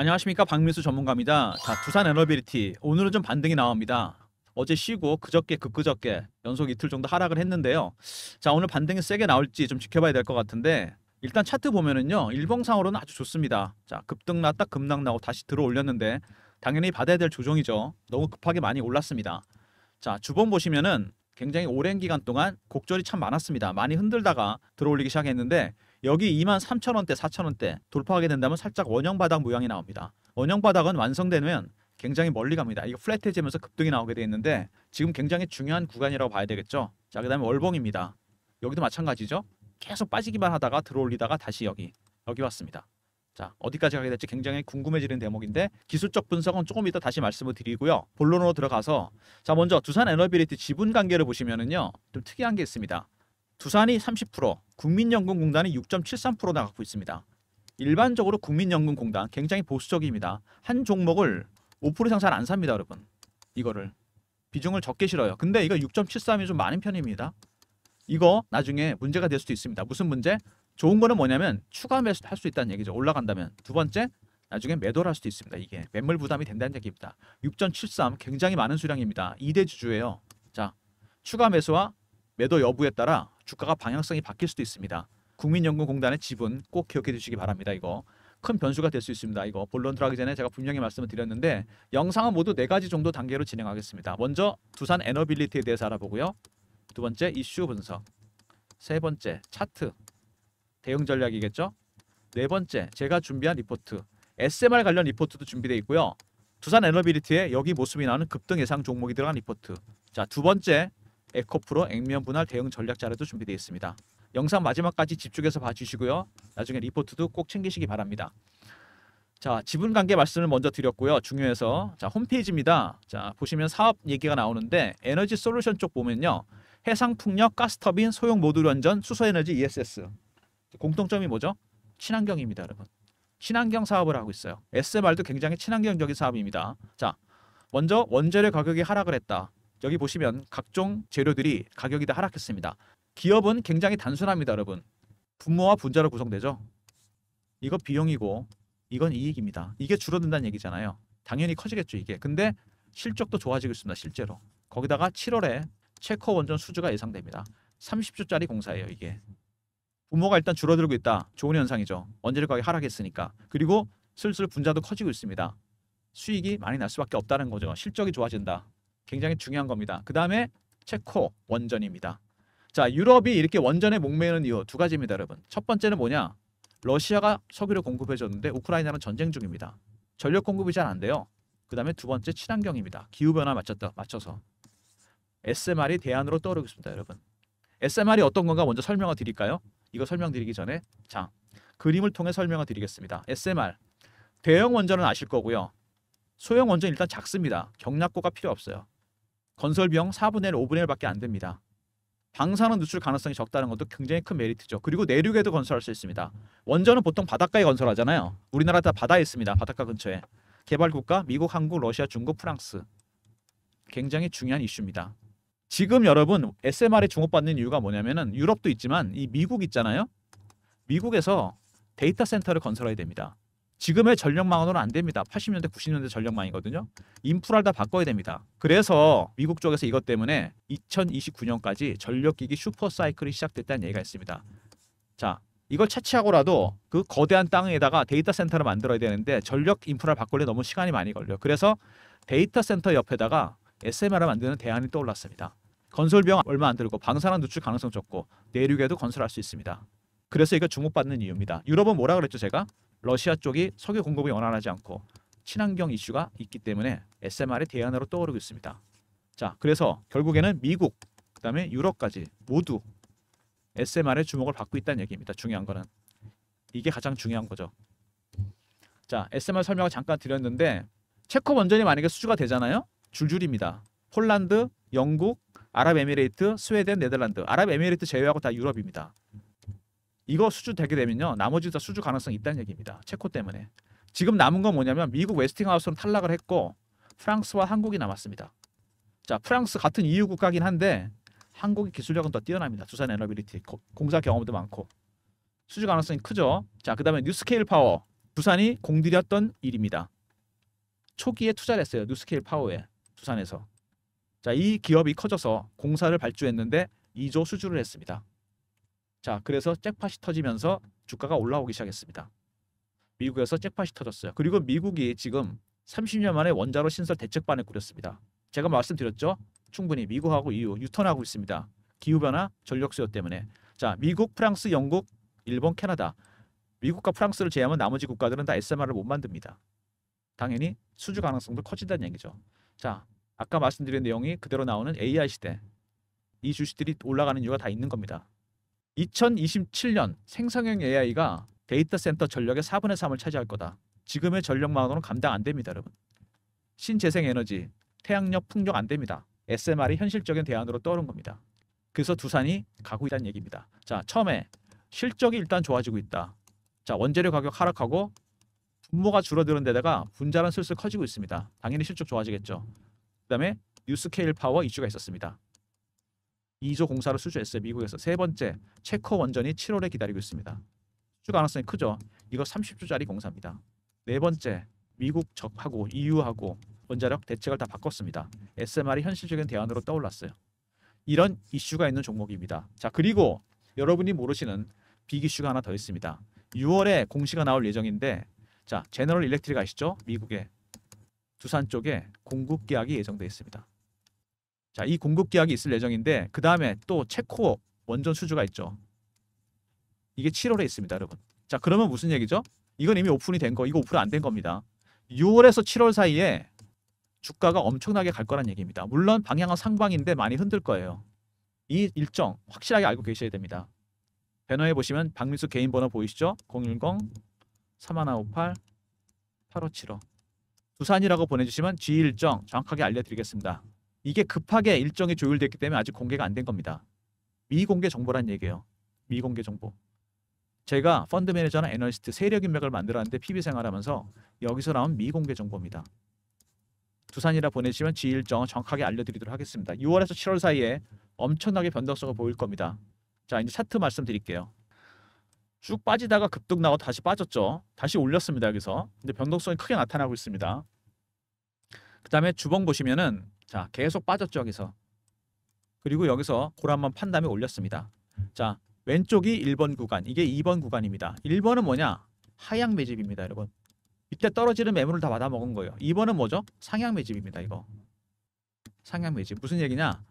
안녕하십니까 박민수 전문가입니다. 자 두산 에너빌리티 오늘은 좀 반등이 나옵니다. 어제 쉬고 그저께 그그저께 연속 이틀 정도 하락을 했는데요. 자 오늘 반등이 세게 나올지 좀 지켜봐야 될 것 같은데 일단 차트 보면은요 일봉상으로는 아주 좋습니다. 자 급등 났다 급락 나고 다시 들어 올렸는데 당연히 받아야 될 조정이죠. 너무 급하게 많이 올랐습니다. 자 주봉 보시면은 굉장히 오랜 기간 동안 곡절이 참 많았습니다. 많이 흔들다가 들어올리기 시작했는데 여기 2 3 0 0 0 원대, 4 0 0 0 원대 돌파하게 된다면 살짝 원형 바닥 모양이 나옵니다. 원형 바닥은 완성되면 굉장히 멀리 갑니다. 이거 플랫해지면서 급등이 나오게 되어 있는데 지금 굉장히 중요한 구간이라고 봐야 되겠죠. 자, 그다음에 월봉입니다. 여기도 마찬가지죠. 계속 빠지기만 하다가 들어올리다가 다시 여기 여기 왔습니다. 자, 어디까지 가게 될지 굉장히 궁금해지는 대목인데 기술적 분석은 조금 이따 다시 말씀을 드리고요. 본론으로 들어가서 자, 먼저 두산 에너비리티 지분 관계를 보시면은요. 좀 특이한 게 있습니다. 두산이 30%, 국민연금공단이 6.73%나 가고 있습니다. 일반적으로 국민연금공단 굉장히 보수적입니다. 한 종목을 5% 이상 잘 안 삽니다, 여러분. 이거를 비중을 적게 실어요. 근데 이거 6.73이 좀 많은 편입니다. 이거 나중에 문제가 될 수도 있습니다. 무슨 문제? 좋은 거는 뭐냐면 추가 매수할 수 있다는 얘기죠. 올라간다면. 두 번째, 나중에 매도를 할 수도 있습니다. 이게 매물 부담이 된다는 얘기입니다. 6.73 굉장히 많은 수량입니다. 2대 주주예요. 자, 추가 매수와 매도 여부에 따라 주가가 방향성이 바뀔 수도 있습니다. 국민연금공단의 지분 꼭 기억해 주시기 바랍니다. 이거 큰 변수가 될 수 있습니다. 이거 본론 들어가기 전에 제가 분명히 말씀을 드렸는데 영상은 모두 네 가지 정도 단계로 진행하겠습니다. 먼저 두산 에너빌리티에 대해서 알아보고요. 두 번째 이슈 분석, 세 번째 차트 대응 전략이겠죠. 네 번째 제가 준비한 리포트 SMR 관련 리포트도 준비되어 있고요. 두산 에너빌리티에 여기 모습이 나는 급등 예상 종목이 들어간 리포트. 자, 두 번째 에코프로 액면 분할 대응 전략 자료도 준비되어 있습니다. 영상 마지막까지 집중해서 봐주시고요. 나중에 리포트도 꼭 챙기시기 바랍니다. 자, 지분 관계 말씀을 먼저 드렸고요. 중요해서. 자, 홈페이지입니다. 자, 보시면 사업 얘기가 나오는데 에너지 솔루션 쪽 보면요. 해상 풍력, 가스 터빈, 소형 모듈 원전, 수소 에너지 ESS. 공통점이 뭐죠? 친환경입니다, 여러분. 친환경 사업을 하고 있어요. SMR도 굉장히 친환경적인 사업입니다. 자, 먼저 원재료 가격이 하락을 했다. 여기 보시면 각종 재료들이 가격이 다 하락했습니다. 기업은 굉장히 단순합니다, 여러분. 분모와 분자로 구성되죠. 이거 비용이고 이건 이익입니다. 이게 줄어든다는 얘기잖아요. 당연히 커지겠죠, 이게. 근데 실적도 좋아지고 있습니다, 실제로. 거기다가 7월에 체코 원전 수주가 예상됩니다. 30조짜리 공사예요, 이게. 분모가 일단 줄어들고 있다. 좋은 현상이죠. 원재료 가격이 하락했으니까. 그리고 슬슬 분자도 커지고 있습니다. 수익이 많이 날 수밖에 없다는 거죠. 실적이 좋아진다. 굉장히 중요한 겁니다. 그 다음에 체코 원전입니다. 자, 유럽이 이렇게 원전에 목매는 이유 두 가지입니다, 여러분. 첫 번째는 뭐냐? 러시아가 석유를 공급해 줬는데 우크라이나는 전쟁 중입니다. 전력 공급이 잘 안 돼요. 그 다음에 두 번째 친환경입니다. 기후변화 맞췄다, 맞춰서. SMR이 대안으로 떠오르겠습니다, 여러분. SMR이 어떤 건가 먼저 설명을 드릴까요? 이거 설명드리기 전에 자 그림을 통해 설명을 드리겠습니다. SMR 대형 원전은 아실 거고요. 소형 원전 일단 작습니다. 경납고가 필요 없어요. 건설 비용 4분의 1, 5분의 1밖에 안 됩니다. 방사능 누출 가능성이 적다는 것도 굉장히 큰 메리트죠. 그리고 내륙에도 건설할 수 있습니다. 원전은 보통 바닷가에 건설하잖아요. 우리나라 다 바다에 있습니다. 바닷가 근처에. 개발국가 미국, 한국, 러시아, 중국, 프랑스. 굉장히 중요한 이슈입니다. 지금 여러분 s m r 에 주목받는 이유가 뭐냐면은 유럽도 있지만 이 미국 있잖아요. 미국에서 데이터 센터를 건설해야 됩니다. 지금의 전력망으로는 안 됩니다. 80년대, 90년대 전력망이거든요. 인프라를 다 바꿔야 됩니다. 그래서 미국 쪽에서 이것 때문에 2029년까지 전력기기 슈퍼사이클이 시작됐다는 얘기가 있습니다. 자, 이걸 차치하고라도 그 거대한 땅에다가 데이터 센터를 만들어야 되는데 전력 인프라를 바꾸려 너무 시간이 많이 걸려요. 그래서 데이터 센터 옆에다가 SMR을 만드는 대안이 떠올랐습니다. 건설비용 얼마 안 들고 방사능 누출 가능성 적고 내륙에도 건설할 수 있습니다. 그래서 이거 주목받는 이유입니다. 유럽은 뭐라 그랬죠 제가? 러시아 쪽이 석유 공급이 원활하지 않고 친환경 이슈가 있기 때문에 SMR의 대안으로 떠오르고 있습니다. 자, 그래서 결국에는 미국, 그 다음에 유럽까지 모두 SMR의 주목을 받고 있다는 얘기입니다. 중요한 거는. 이게 가장 중요한 거죠. 자, SMR 설명을 잠깐 드렸는데 체코 원전이 만약에 수주가 되잖아요. 줄줄입니다. 폴란드, 영국, 아랍에미레이트, 스웨덴, 네덜란드. 아랍에미레이트 제외하고 다 유럽입니다. 이거 수주되게 되면요 나머지 다 수주 가능성이 있다는 얘기입니다. 체코 때문에 지금 남은 건 뭐냐면 미국 웨스팅하우스는 탈락을 했고 프랑스와 한국이 남았습니다. 자 프랑스 같은 EU 국가긴 한데 한국의 기술력은 더 뛰어납니다. 두산 에너빌리티 공사 경험도 많고 수주 가능성이 크죠. 자 그다음에 뉴스케일 파워 두산이 공들였던 일입니다. 초기에 투자를 했어요. 뉴스케일 파워에 두산에서. 자, 이 기업이 커져서 공사를 발주했는데 2조 수주를 했습니다. 자, 그래서 잭팟이 터지면서 주가가 올라오기 시작했습니다. 미국에서 잭팟이 터졌어요. 그리고 미국이 지금 30년 만에 원자로 신설 대책반을 꾸렸습니다. 제가 말씀드렸죠. 충분히 미국하고 EU 유턴하고 있습니다. 기후변화, 전력수요 때문에. 자, 미국, 프랑스, 영국, 일본, 캐나다. 미국과 프랑스를 제외하면 나머지 국가들은 다 SMR을 못 만듭니다. 당연히 수주 가능성도 커진다는 얘기죠. 자, 아까 말씀드린 내용이 그대로 나오는 AI 시대. 이 주식들이 올라가는 이유가 다 있는 겁니다. 2027년 생성형 AI가 데이터 센터 전력의 4분의 3을 차지할 거다. 지금의 전력만으로는 감당 안 됩니다, 여러분. 신재생 에너지, 태양력, 풍력 안 됩니다. SMR이 현실적인 대안으로 떠오른 겁니다. 그래서 두산이 가고 있다는 얘기입니다. 자, 처음에 실적이 일단 좋아지고 있다. 자, 원재료 가격 하락하고 분모가 줄어드는 데다가 분자는 슬슬 커지고 있습니다. 당연히 실적 좋아지겠죠. 그다음에 뉴스케일 파워 이슈가 있었습니다. 2조 공사를 수주했어요. 미국에서. 세 번째, 체커 원전이 7월에 기다리고 있습니다. 수주 가능성이 크죠. 이거 30조짜리 공사입니다. 네 번째, 미국 적하고 EU하고 원자력 대책을 다 바꿨습니다. SMR이 현실적인 대안으로 떠올랐어요. 이런 이슈가 있는 종목입니다. 자 그리고 여러분이 모르시는 빅 이슈가 하나 더 있습니다. 6월에 공시가 나올 예정인데 자 제너럴 일렉트릭 아시죠? 미국의 두산 쪽에 공급 계약이 예정돼 있습니다. 자, 이 공급 계약이 있을 예정인데 그 다음에 또 체코 원전 수주가 있죠. 이게 7월에 있습니다, 여러분. 자, 그러면 무슨 얘기죠? 이건 이미 오픈이 된 거, 이거 오픈 안 된 겁니다. 6월에서 7월 사이에 주가가 엄청나게 갈 거란 얘기입니다. 물론 방향은 상방인데 많이 흔들 거예요. 이 일정 확실하게 알고 계셔야 됩니다. 배너에 보시면 박민수 개인 번호 보이시죠? 010-3158-8575 두산이라고 보내주시면 G 일정 정확하게 알려드리겠습니다. 이게 급하게 일정이 조율됐기 때문에 아직 공개가 안 된 겁니다. 미공개 정보란 얘기예요. 미공개 정보. 제가 펀드 매니저나 애널리스트 세력 인맥을 만들었는데 PB 생활하면서 여기서 나온 미공개 정보입니다. 두산이라 보내시면 지 일정 정확하게 알려드리도록 하겠습니다. 6월에서 7월 사이에 엄청나게 변동성을 보일 겁니다. 자 이제 차트 말씀드릴게요. 쭉 빠지다가 급등 나고 다시 빠졌죠. 다시 올렸습니다. 여기서. 근데 변동성이 크게 나타나고 있습니다. 그 다음에 주봉 보시면은 자 계속 빠졌죠 여기서 그리고 여기서 고란만 판단에 올렸습니다 자 왼쪽이 1번 구간 이게 2번 구간입니다 1번은 뭐냐 하향 매집입니다 여러분 이때 떨어지는 매물을 다 받아먹은 거예요 2번은 뭐죠 상향 매집입니다 이거 상향 매집 무슨 얘기냐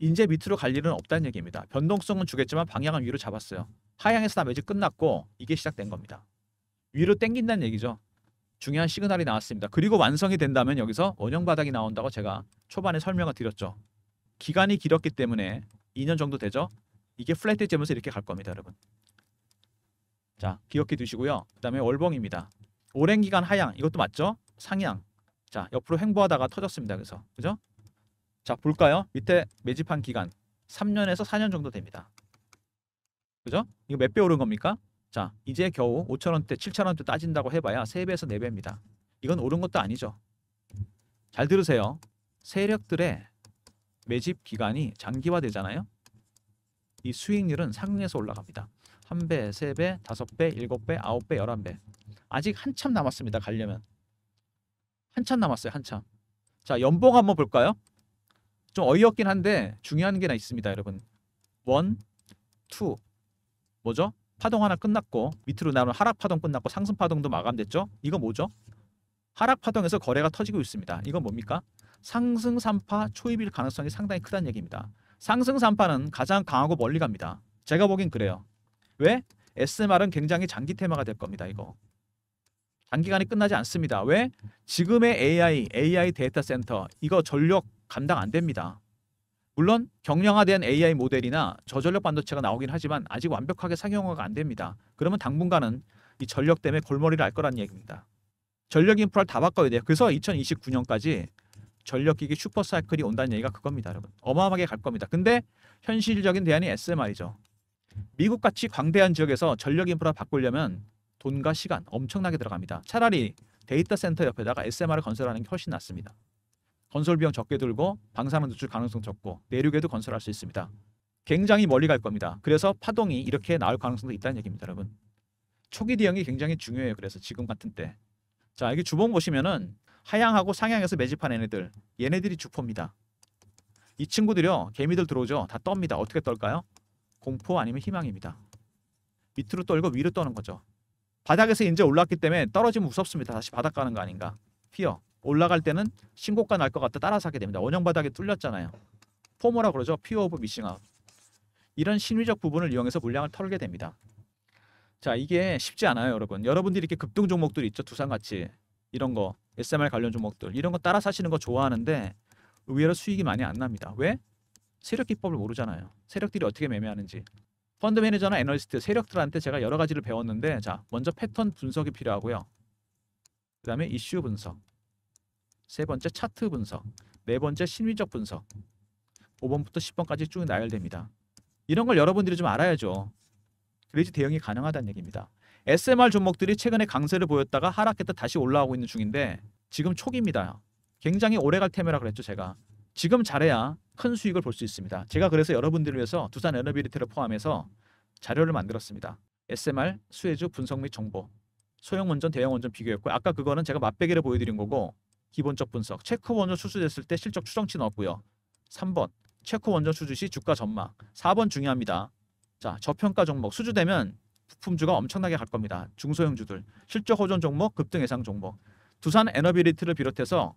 인제 밑으로 갈 일은 없다는 얘기입니다 변동성은 주겠지만 방향은 위로 잡았어요 하향에서 다 매집 끝났고 이게 시작된 겁니다 위로 땡긴다는 얘기죠 중요한 시그널이 나왔습니다. 그리고 완성이 된다면 여기서 원형 바닥이 나온다고 제가 초반에 설명을 드렸죠. 기간이 길었기 때문에 2년 정도 되죠. 이게 플랫해지면서 이렇게 갈 겁니다, 여러분. 자, 기억해 두시고요. 그다음에 월봉입니다. 오랜 기간 하향, 이것도 맞죠? 상향. 자, 옆으로 횡보하다가 터졌습니다. 그래서 그죠? 자, 볼까요? 밑에 매집한 기간 3년에서 4년 정도 됩니다. 그죠? 이거 몇 배 오른 겁니까? 자 이제 겨우 5천원대 7천원대 따진다고 해봐야 3배에서 4배입니다. 이건 옳은 것도 아니죠. 잘 들으세요. 세력들의 매집 기간이 장기화되잖아요. 이 수익률은 상승해서 올라갑니다. 1배, 3배, 5배, 7배, 9배, 11배 아직 한참 남았습니다. 가려면 한참 남았어요. 한참 자 연봉 한번 볼까요? 좀 어이없긴 한데 중요한 게 나 있습니다. 여러분 원, 투 뭐죠? 파동 하나 끝났고 밑으로 나오는 하락 파동 끝났고 상승 파동도 마감됐죠. 이거 뭐죠? 하락 파동에서 거래가 터지고 있습니다. 이건 뭡니까? 상승 3파 초입일 가능성이 상당히 크다는 얘기입니다. 상승 3파는 가장 강하고 멀리 갑니다. 제가 보기엔 그래요. 왜? SMR은 굉장히 장기 테마가 될 겁니다. 이거. 단기간이 끝나지 않습니다. 왜? 지금의 AI, AI 데이터 센터 이거 전력 감당 안 됩니다. 물론 경량화된 AI 모델이나 저전력 반도체가 나오긴 하지만 아직 완벽하게 상용화가 안 됩니다. 그러면 당분간은 이 전력 때문에 골머리를 앓 거란 얘기입니다. 전력 인프라를 다 바꿔야 돼요. 그래서 2029년까지 전력기기 슈퍼사이클이 온다는 얘기가 그겁니다. 여러분. 어마어마하게 갈 겁니다. 근데 현실적인 대안이 SMR이죠. 미국같이 광대한 지역에서 전력 인프라 바꾸려면 돈과 시간 엄청나게 들어갑니다. 차라리 데이터 센터 옆에다가 SMR을 건설하는 게 훨씬 낫습니다. 건설 비용 적게 들고 방사능 노출 가능성 적고 내륙에도 건설할 수 있습니다. 굉장히 멀리 갈 겁니다. 그래서 파동이 이렇게 나올 가능성도 있다는 얘기입니다, 여러분. 초기 대응이 굉장히 중요해요. 그래서 지금 같은 때. 자, 여기 주봉 보시면은 하향하고 상향에서 매집한 애네들 얘네들이 주포입니다. 이 친구들이요. 개미들 들어오죠. 다 떱니다. 어떻게 떨까요? 공포 아니면 희망입니다. 밑으로 떨고 위로 떠는 거죠. 바닥에서 이제 올랐기 때문에 떨어지면 무섭습니다. 다시 바닥 가는 거 아닌가. 피어. 올라갈 때는 신고가 날 것 같다 따라서 하게 됩니다. 원형 바닥에 뚫렸잖아요. 포모라 그러죠. 피어 오브 미싱 아웃. 이런 심리적 부분을 이용해서 물량을 털게 됩니다. 자, 이게 쉽지 않아요, 여러분. 여러분들이 이렇게 급등 종목들 있죠. 두산같이 이런 거, SMR 관련 종목들 이런 거 따라 사시는 거 좋아하는데 의외로 수익이 많이 안 납니다. 왜? 세력 기법을 모르잖아요. 세력들이 어떻게 매매하는지. 펀드 매니저나 애널리스트 세력들한테 제가 여러 가지를 배웠는데 자, 먼저 패턴 분석이 필요하고요. 그다음에 이슈 분석. 세 번째 차트 분석, 네 번째 심리적 분석, 5번부터 10번까지 쭉 나열됩니다. 이런 걸 여러분들이 좀 알아야죠. 그래야지 대응이 가능하다는 얘기입니다. SMR 종목들이 최근에 강세를 보였다가 하락했다 다시 올라오고 있는 중인데 지금 초기입니다. 굉장히 오래갈 테메라 그랬죠 제가. 지금 잘해야 큰 수익을 볼 수 있습니다. 제가 그래서 여러분들을 위해서 두산 에너비리티를 포함해서 자료를 만들었습니다. SMR, 수혜주 분석 및 정보, 소형 원전, 대형 원전 비교했고 아까 그거는 제가 맛배기를 보여드린 거고 기본적 분석, 체크 원전 수주됐을 때 실적 추정치 는없고요 3번, 체크 원전 수주 시 주가 전망. 4번 중요합니다. 자, 저평가 종목 수주되면 부품주가 엄청나게 갈 겁니다. 중소형주들, 실적 호전 종목, 급등 예상 종목. 두산 에너비리트를 비롯해서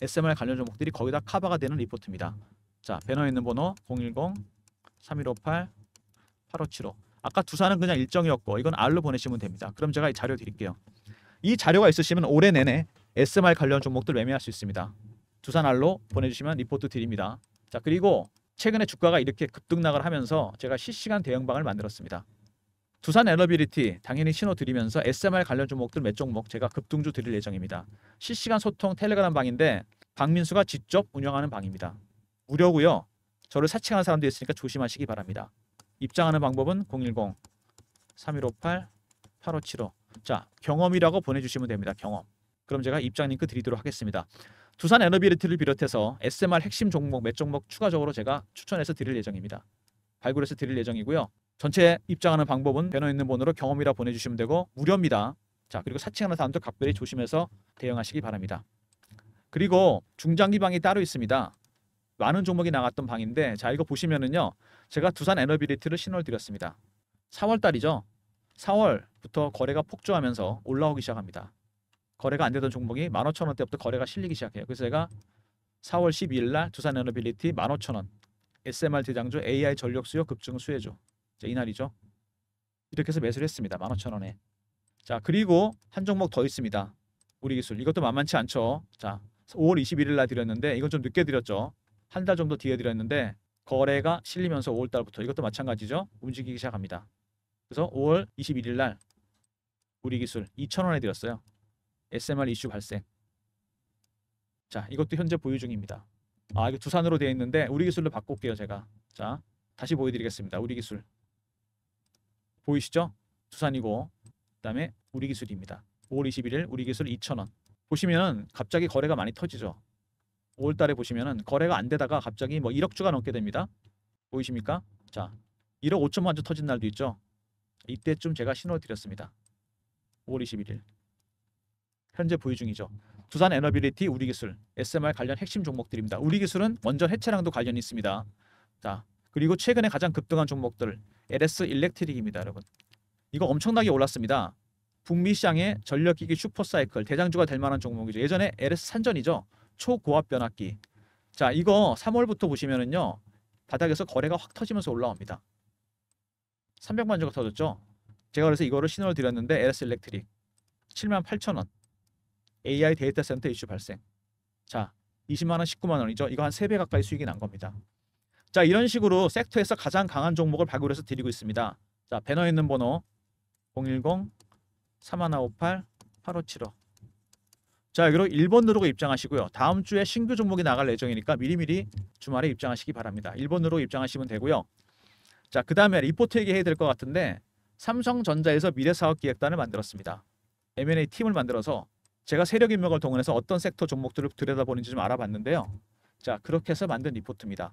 SMR 관련 종목들이 거기다 카바가 되는 리포트입니다. 자, 배너에 있는 번호 010-3158-8575. 아까 두산은 그냥 일정이었고 이건 R로 보내시면 됩니다. 그럼 제가 이 자료 드릴게요. 이 자료가 있으시면 올해 내내 SMR 관련 종목들 매매할 수 있습니다. 두산알로 보내주시면 리포트 드립니다. 자 그리고 최근에 주가가 이렇게 급등락을 하면서 제가 실시간 대응방을 만들었습니다. 두산 에너비리티 당연히 신호 드리면서 SMR 관련 종목들 몇 종목 제가 급등주 드릴 예정입니다. 실시간 소통 텔레그램 방인데 박민수가 직접 운영하는 방입니다. 무료고요. 저를 사칭하는 사람도 있으니까 조심하시기 바랍니다. 입장하는 방법은 010-3158-8575 자 경험이라고 보내주시면 됩니다. 경험 그럼 제가 입장 링크 드리도록 하겠습니다. 두산 에너비리티를 비롯해서 SMR 핵심 종목 몇 종목 추가적으로 제가 추천해서 드릴 예정입니다. 발굴해서 드릴 예정이고요. 전체 입장하는 방법은 배너 있는 번호로 경험이라 보내주시면 되고 무료입니다. 자 그리고 사칭하는 사람들 각별히 조심해서 대응하시기 바랍니다. 그리고 중장기 방이 따로 있습니다. 많은 종목이 나갔던 방인데 자 이거 보시면은요. 제가 두산 에너비리티를 신호를 드렸습니다. 4월달이죠. 4월부터 거래가 폭주하면서 올라오기 시작합니다. 거래가 안 되던 종목이 15,000원대부터 거래가 실리기 시작해요. 그래서 제가 4월 12일 날 두산 에너빌리티 15,000원, SMR 대장주 AI 전력 수요 급증 수혜조. 자, 이날이죠. 이렇게 해서 매수를 했습니다. 15,000원에. 자, 그리고 한 종목 더 있습니다. 우리 기술. 이것도 만만치 않죠. 자, 5월 21일 날 드렸는데 이건 좀 늦게 드렸죠. 한 달 정도 뒤에 드렸는데 거래가 실리면서 5월 달부터 이것도 마찬가지죠. 움직이기 시작합니다. 그래서 5월 21일 날 우리 기술 2,000원에 드렸어요. SMR 이슈 발생. 자, 이것도 현재 보유 중입니다. 아, 이거 두산으로 되어 있는데 우리 기술로 바꿀게요, 제가. 자, 다시 보여드리겠습니다. 우리 기술. 보이시죠? 두산이고 그다음에 우리 기술입니다. 5월 21일 우리 기술 2,000원. 보시면 갑자기 거래가 많이 터지죠. 5월 달에 보시면 은 거래가 안 되다가 갑자기 뭐 1억 주가 넘게 됩니다. 보이십니까? 자, 1억 5천만 주 터진 날도 있죠. 이때쯤 제가 신호 드렸습니다. 5월 21일. 현재 보유 중이죠. 두산 에너빌리티, 우리기술, SMR 관련 핵심 종목들입니다. 우리기술은 원전 해체랑도 관련이 있습니다. 자, 그리고 최근에 가장 급등한 종목들 LS 일렉트릭입니다, 여러분. 이거 엄청나게 올랐습니다. 북미 시장의 전력기기 슈퍼사이클 대장주가 될 만한 종목이죠. 예전에 LS 산전이죠. 초고압 변압기. 자, 이거 3월부터 보시면은요. 바닥에서 거래가 확 터지면서 올라옵니다. 300만 주가 터졌죠. 제가 그래서 이거를 신호를 드렸는데 LS 일렉트릭 7만 8천 원. AI 데이터 센터 이슈 발생. 자, 20만 원, 19만 원이죠. 이거 한 3배 가까이 수익이 난 겁니다. 자, 이런 식으로 섹터에서 가장 강한 종목을 발굴해서 드리고 있습니다. 자, 배너에 있는 번호 010 3158 8575. 자, 그리고 1번 누르고 입장하시고요. 다음 주에 신규 종목이 나갈 예정이니까 미리미리 주말에 입장하시기 바랍니다. 1번 누르고 입장하시면 되고요. 자, 그 다음에 리포트 얘기해야 될 것 같은데 삼성전자에서 미래사업기획단을 만들었습니다. M&A 팀을 만들어서 제가 세력 인맥을 동원해서 어떤 섹터 종목들을 들여다보는지 좀 알아봤는데요. 자, 그렇게 해서 만든 리포트입니다.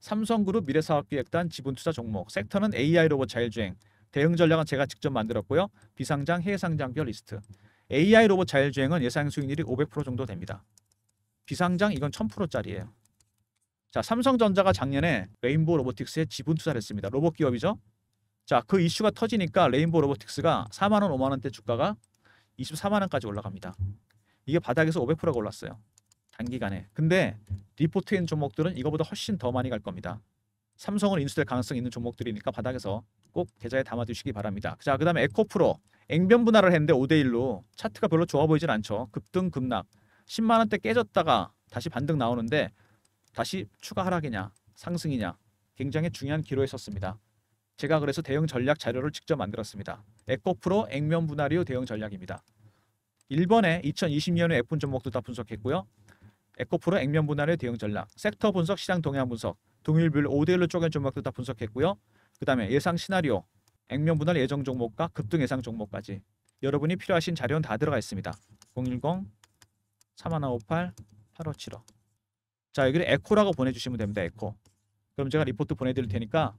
삼성그룹 미래사업기획단 지분투자 종목, 섹터는 AI 로봇 자율주행, 대응 전략은 제가 직접 만들었고요. 비상장, 해상장별 리스트. AI 로봇 자율주행은 예상 수익률이 500% 정도 됩니다. 비상장 이건 1000%짜리예요. 자, 삼성전자가 작년에 레인보우 로보틱스에 지분 투자를 했습니다. 로봇 기업이죠. 자, 그 이슈가 터지니까 레인보우 로보틱스가 4만 원, 5만 원대 주가가 24만 원까지 올라갑니다. 이게 바닥에서 500%가 올랐어요. 단기간에. 근데 리포트인 종목들은 이거보다 훨씬 더 많이 갈 겁니다. 삼성은 인수될 가능성이 있는 종목들이니까 바닥에서 꼭 계좌에 담아두시기 바랍니다. 자, 그 다음에 에코프로. 앵변 분할을 했는데 5대1로 차트가 별로 좋아 보이진 않죠. 급등 급락. 10만 원대 깨졌다가 다시 반등 나오는데 다시 추가 하락이냐 상승이냐 굉장히 중요한 기로에 섰습니다. 제가 그래서 대형 전략 자료를 직접 만들었습니다. 에코프로 액면 분할이후대형 전략입니다. 1번에 2020년의 F분 종목도 다 분석했고요. 에코프로 액면 분할의 대응 전략, 섹터 분석, 시장 동향 분석, 동일별 5대1로 쪼갠 종목도 다 분석했고요. 그 다음에 예상 시나리오, 액면 분할 예정 종목과 급등 예상 종목까지 여러분이 필요하신 자료는 다 들어가 있습니다. 010-3158-8575자 여기를 에코라고 보내주시면 됩니다. 에코 그럼 제가 리포트 보내드릴 테니까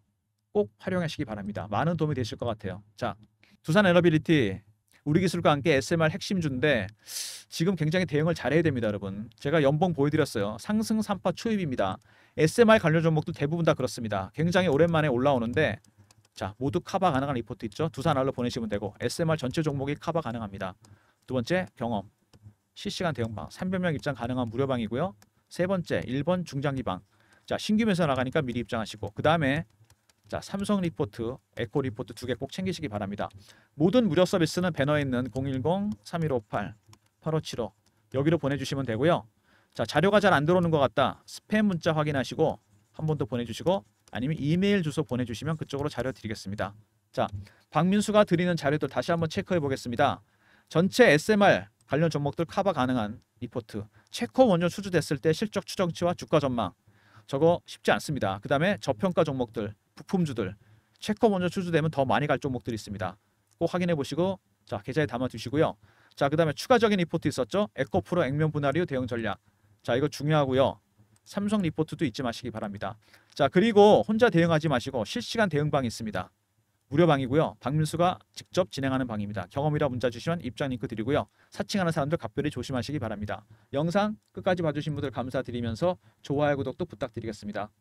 꼭 활용하시기 바랍니다. 많은 도움이 되실 것 같아요. 자 두산 에너빌리티 우리 기술과 함께 SMR 핵심주인데 지금 굉장히 대응을 잘해야 됩니다, 여러분. 제가 연봉 보여드렸어요. 상승 3파 초입입니다. SMR 관련 종목도 대부분 다 그렇습니다. 굉장히 오랜만에 올라오는데 자 모두 카바 가능한 리포트 있죠. 두산 알로 보내시면 되고 SMR 전체 종목이 카바 가능합니다. 두 번째 경험 실시간 대응방 300명 입장 가능한 무료방이고요. 세 번째 1번 중장기방 자 신규 매수 나가니까 미리 입장하시고 그 다음에 자, 삼성 리포트, 에코 리포트 두 개 꼭 챙기시기 바랍니다. 모든 무료 서비스는 배너에 있는 010-3158-8575 여기로 보내주시면 되고요. 자, 자료가 잘 안 들어오는 것 같다. 스팸 문자 확인하시고 한 번 더 보내주시고 아니면 이메일 주소 보내주시면 그쪽으로 자료 드리겠습니다. 자, 박민수가 드리는 자료들 다시 한번 체크해 보겠습니다. 전체 SMR 관련 종목들 커버 가능한 리포트, 체코 원전 수주됐을 때 실적 추정치와 주가 전망 저거 쉽지 않습니다. 그 다음에 저평가 종목들 부품주들 체커 먼저 추주되면 더 많이 갈 종목들이 있습니다. 꼭 확인해 보시고 자 계좌에 담아 두시고요. 자 그다음에 추가적인 리포트 있었죠. 에코프로 액면 분할류 대응 전략. 자 이거 중요하고요. 삼성 리포트도 잊지 마시기 바랍니다. 자 그리고 혼자 대응하지 마시고 실시간 대응방이 있습니다. 무료 방이고요. 박민수가 직접 진행하는 방입니다. 경험이라 문자 주시면 입장 링크 드리고요. 사칭하는 사람들 각별히 조심하시기 바랍니다. 영상 끝까지 봐주신 분들 감사드리면서 좋아요 구독도 부탁드리겠습니다.